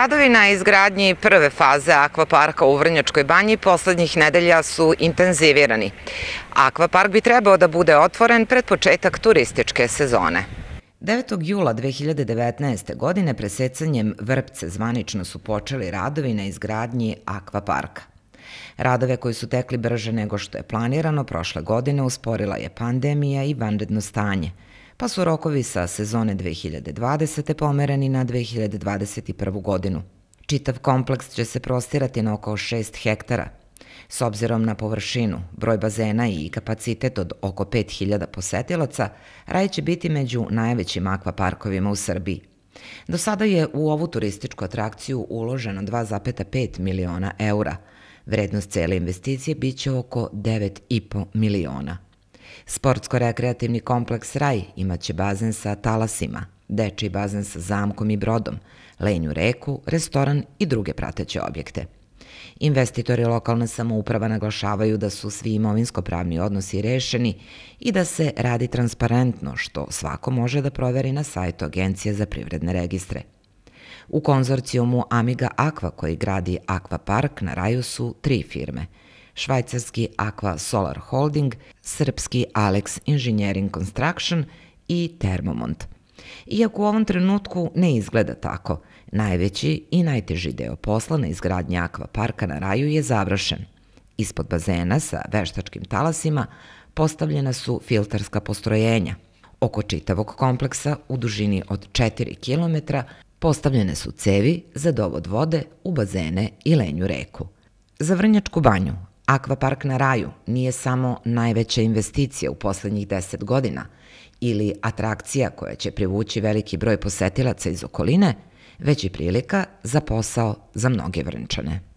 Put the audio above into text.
Radovi na izgradnji prve faze akvaparka u Vrnjačkoj banji poslednjih nedelja su intenzivirani. Akvapark bi trebao da bude otvoren pred početak turističke sezone. 9. jula 2019. godine presecanjem Vrpce zvanično su počeli radovi na izgradnji akvaparka. Radove koji su tekli brže nego što je planirano prošle godine usporila je pandemija i vanredno stanje – pa su rokovi sa sezone 2020. pomereni na 2021. godinu. Čitav kompleks će se prostirati na oko 6 hektara. S obzirom na površinu, broj bazena i kapacitet od oko 5000 posetilaca, raj će biti među najvećim akvaparkovima u Srbiji. Do sada je u ovu turističku atrakciju uloženo 2,5 miliona eura. Vrednost cele investicije biće oko 9,5 miliona Sportsko-rekreativni kompleks Raj imaće bazen sa talasima, deči bazen sa zamkom i brodom, lenju reku, restoran i druge prateće objekte. Investitori lokalne samouprava naglašavaju da su svi imovinsko-pravni odnosi rešeni i da se radi transparentno, što svako može da proveri na sajtu Agencije za privredne registre. U konzorcijumu Amiga Aqua koji gradi Aqua Park na raju su tri firme – švajcarski Aqua Solar Holding, srpski Alex Engineering Construction i Termomont. Iako u ovom trenutku ne izgleda tako, najveći i najteži deo posla na izgradnji Parka na raju je završen. Ispod bazena sa veštačkim talasima postavljena su filtarska postrojenja. Oko čitavog kompleksa u dužini od 4 km postavljene su cevi za dovod vode u bazene i lenju reku. Za Vrnjačku banju Akvapark na raju nije samo najveća investicija u poslednjih 10 godina ili atrakcija koja će privući veliki broj posetilaca iz okoline, već i prilika za posao za mnoge vrnčane.